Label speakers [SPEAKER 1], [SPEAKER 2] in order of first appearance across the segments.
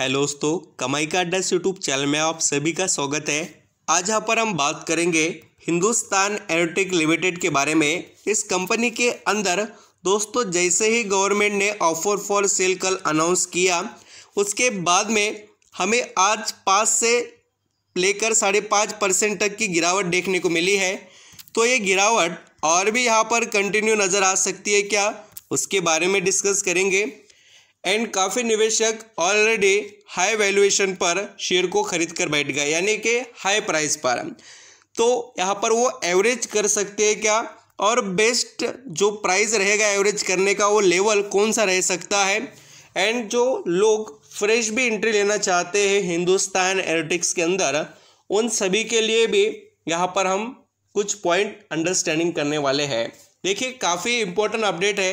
[SPEAKER 1] hello दोस्तों कमाई का अड्डा यूट्यूब चैनल में आप सभी का स्वागत है आज यहाँ पर हम बात करेंगे हिंदुस्तान एरोटिक लिमिटेड के बारे में इस कंपनी के अंदर दोस्तों जैसे ही गवर्नमेंट ने ऑफर फॉर सेल कल अनाउंस किया उसके बाद में हमें आज पाँच से लेकर साढ़े पाँच परसेंट तक की गिरावट देखने को मिली है तो ये गिरावट और भी यहाँ पर कंटिन्यू नज़र आ सकती है क्या उसके बारे में डिस्कस करेंगे एंड काफ़ी निवेशक ऑलरेडी हाई वैल्यूएशन पर शेयर को खरीद कर बैठ गए यानी कि हाई प्राइस पर तो यहाँ पर वो एवरेज कर सकते हैं क्या और बेस्ट जो प्राइस रहेगा एवरेज करने का वो लेवल कौन सा रह सकता है एंड जो लोग फ्रेश भी एंट्री लेना चाहते हैं हिंदुस्तान एरोटिक्स के अंदर उन सभी के लिए भी यहाँ पर हम कुछ पॉइंट अंडरस्टैंडिंग करने वाले हैं देखिए काफ़ी इंपॉर्टेंट अपडेट है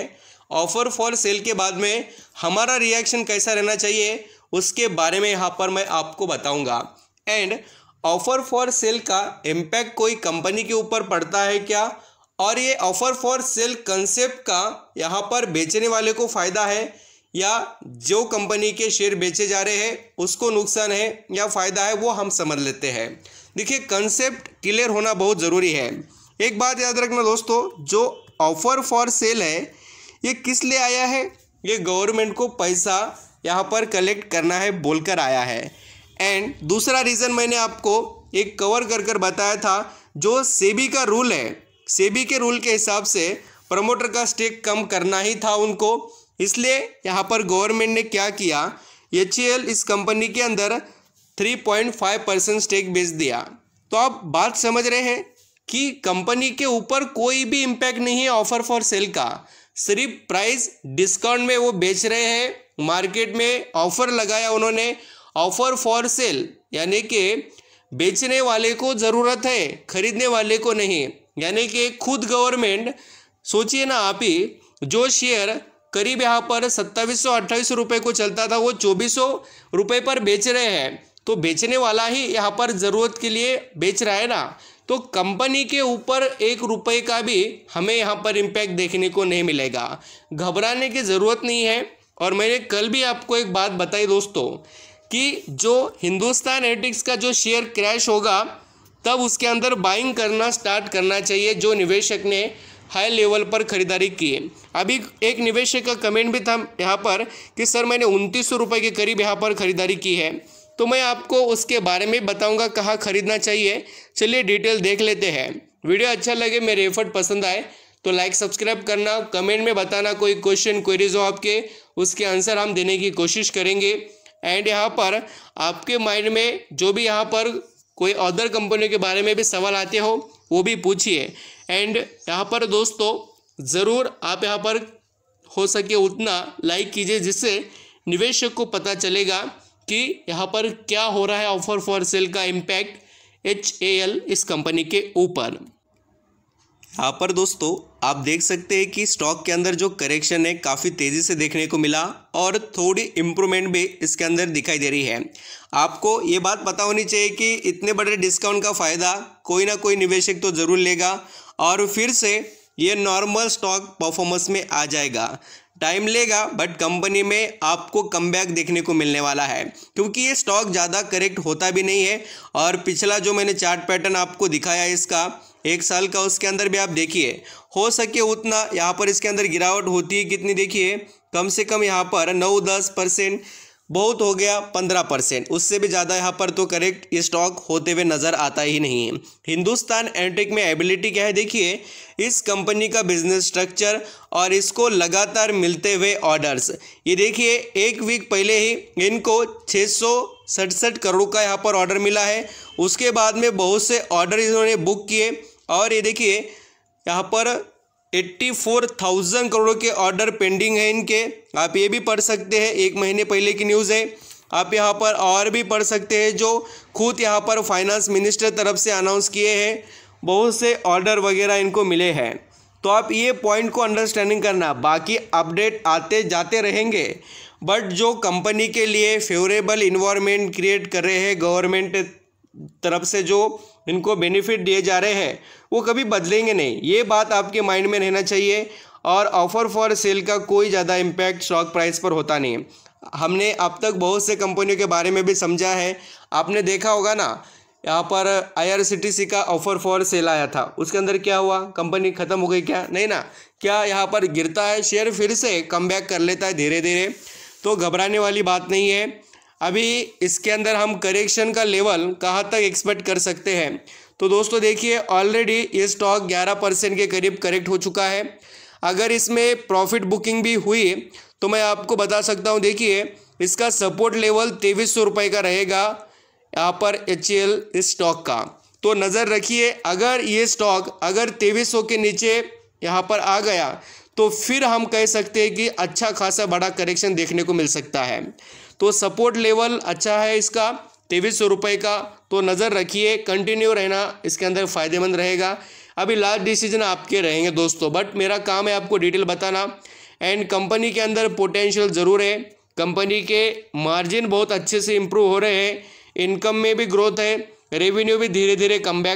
[SPEAKER 1] ऑफर फॉर सेल के बाद में हमारा रिएक्शन कैसा रहना चाहिए उसके बारे में यहाँ पर मैं आपको बताऊंगा एंड ऑफर फॉर सेल का इम्पैक्ट कोई कंपनी के ऊपर पड़ता है क्या और ये ऑफर फॉर सेल कंसेप्ट का यहाँ पर बेचने वाले को फ़ायदा है या जो कंपनी के शेयर बेचे जा रहे हैं उसको नुकसान है या फ़ायदा है वो हम समझ लेते हैं देखिए कंसेप्ट क्लियर होना बहुत ज़रूरी है एक बात याद रखना दोस्तों जो ऑफर फॉर सेल है ये किस लिए आया है ये गवर्नमेंट को पैसा यहाँ पर कलेक्ट करना है बोलकर आया है एंड दूसरा रीज़न मैंने आपको एक कवर कर कर बताया था जो सेबी का रूल है सेबी के रूल के हिसाब से प्रमोटर का स्टेक कम करना ही था उनको इसलिए यहाँ पर गवर्नमेंट ने क्या किया एच इस कंपनी के अंदर 3.5 परसेंट स्टेक बेच दिया तो आप बात समझ रहे हैं कि कंपनी के ऊपर कोई भी इम्पैक्ट नहीं है ऑफर फॉर सेल का सिर्फ प्राइस डिस्काउंट में वो बेच रहे हैं मार्केट में ऑफर लगाया उन्होंने ऑफर फॉर सेल यानी कि बेचने वाले को ज़रूरत है खरीदने वाले को नहीं यानी कि खुद गवर्नमेंट सोचिए ना आप ही जो शेयर करीब यहाँ पर सत्ताईस सौ अट्ठाईस रुपये को चलता था वो चौबीस सौ रुपये पर बेच रहे हैं तो बेचने वाला ही यहाँ पर ज़रूरत के लिए बेच रहा है ना तो कंपनी के ऊपर एक रुपये का भी हमें यहाँ पर इम्पैक्ट देखने को नहीं मिलेगा घबराने की ज़रूरत नहीं है और मैंने कल भी आपको एक बात बताई दोस्तों कि जो हिंदुस्तान एटिक्स का जो शेयर क्रैश होगा तब उसके अंदर बाइंग करना स्टार्ट करना चाहिए जो निवेशक ने हाई लेवल पर खरीदारी की है अभी एक निवेशक का कमेंट भी था यहाँ पर कि सर मैंने उनतीस सौ रुपये के करीब यहाँ पर खरीदारी की है तो मैं आपको उसके बारे में बताऊंगा कहाँ खरीदना चाहिए चलिए डिटेल देख लेते हैं वीडियो अच्छा लगे मेरे एफर्ट पसंद आए तो लाइक सब्सक्राइब करना कमेंट में बताना कोई क्वेश्चन क्वेरीज हो आपके उसके आंसर हम देने की कोशिश करेंगे एंड यहाँ पर आपके माइंड में जो भी यहाँ पर कोई अदर कंपनियों के बारे में भी सवाल आते हो वो भी पूछिए एंड यहाँ पर दोस्तों ज़रूर आप यहाँ पर हो सके उतना लाइक कीजिए जिससे निवेशक को पता चलेगा कि यहाँ पर क्या हो रहा है ऑफर फॉर सेल का इम्पैक्ट एच ए एल इस कंपनी के ऊपर यहाँ पर दोस्तों आप देख सकते हैं कि स्टॉक के अंदर जो करेक्शन है काफ़ी तेज़ी से देखने को मिला और थोड़ी इम्प्रूवमेंट भी इसके अंदर दिखाई दे रही है आपको ये बात पता होनी चाहिए कि इतने बड़े डिस्काउंट का फ़ायदा कोई ना कोई निवेशक तो ज़रूर लेगा और फिर से ये नॉर्मल स्टॉक परफॉर्मेंस में आ जाएगा टाइम लेगा बट कंपनी में आपको कम देखने को मिलने वाला है क्योंकि ये स्टॉक ज़्यादा करेक्ट होता भी नहीं है और पिछला जो मैंने चार्ट पैटर्न आपको दिखाया है इसका एक साल का उसके अंदर भी आप देखिए हो सके उतना यहाँ पर इसके अंदर गिरावट होती है कितनी देखिए कम से कम यहाँ पर नौ दस परसेंट बहुत हो गया पंद्रह परसेंट उससे भी ज़्यादा यहाँ पर तो करेक्ट स्टॉक होते हुए नज़र आता ही नहीं है हिंदुस्तान एंटेक e में एबिलिटी क्या है देखिए इस कंपनी का बिजनेस स्ट्रक्चर और इसको लगातार मिलते हुए ऑर्डर्स ये देखिए एक वीक पहले ही इनको छः सौ सड़सठ करोड़ का यहाँ पर ऑर्डर मिला है उसके बाद में बहुत से ऑर्डर इन्होंने बुक किए और ये देखिए यहाँ पर एट्टी फोर थाउजेंड करोड़ के ऑर्डर पेंडिंग है इनके आप ये भी पढ़ सकते हैं एक महीने पहले की न्यूज़ है आप यहाँ पर और भी पढ़ सकते हैं जो खुद यहाँ पर फाइनेंस मिनिस्टर तरफ से अनाउंस किए हैं बहुत से ऑर्डर वगैरह इनको मिले हैं तो आप ये पॉइंट को अंडरस्टैंडिंग करना बाकी अपडेट आते जाते रहेंगे बट जो कंपनी के लिए फेवरेबल इन्वायरमेंट क्रिएट कर रहे हैं गवर्नमेंट तरफ से जो इनको बेनिफिट दिए जा रहे हैं वो कभी बदलेंगे नहीं ये बात आपके माइंड में रहना चाहिए और ऑफर फॉर सेल का कोई ज़्यादा इम्पैक्ट स्टॉक प्राइस पर होता नहीं हमने अब तक बहुत से कंपनियों के बारे में भी समझा है आपने देखा होगा ना यहाँ पर आई का ऑफर फॉर सेल आया था उसके अंदर क्या हुआ कंपनी ख़त्म हो गई क्या नहीं ना क्या यहाँ पर गिरता है शेयर फिर से कम बैक कर लेता है धीरे धीरे तो घबराने वाली बात नहीं है अभी इसके अंदर हम करेक्शन का लेवल कहाँ तक एक्सपेक्ट कर सकते हैं तो दोस्तों देखिए ऑलरेडी ये स्टॉक 11 परसेंट के करीब करेक्ट हो चुका है अगर इसमें प्रॉफिट बुकिंग भी हुई तो मैं आपको बता सकता हूँ देखिए इसका सपोर्ट लेवल तेईस सौ रुपये का रहेगा यहाँ पर एच इस स्टॉक का तो नज़र रखिए अगर ये स्टॉक अगर तेईस सौ के नीचे यहाँ पर आ गया तो फिर हम कह सकते हैं कि अच्छा खासा बड़ा करेक्शन देखने को मिल सकता है तो सपोर्ट लेवल अच्छा है इसका तेईस सौ रुपये का तो नज़र रखिए कंटिन्यू रहना इसके अंदर फ़ायदेमंद रहेगा अभी लास्ट डिसीजन आपके रहेंगे दोस्तों बट मेरा काम है आपको डिटेल बताना एंड कंपनी के अंदर पोटेंशियल ज़रूर है कंपनी के मार्जिन बहुत अच्छे से इम्प्रूव हो रहे हैं इनकम में भी ग्रोथ है रेवेन्यू भी धीरे धीरे कम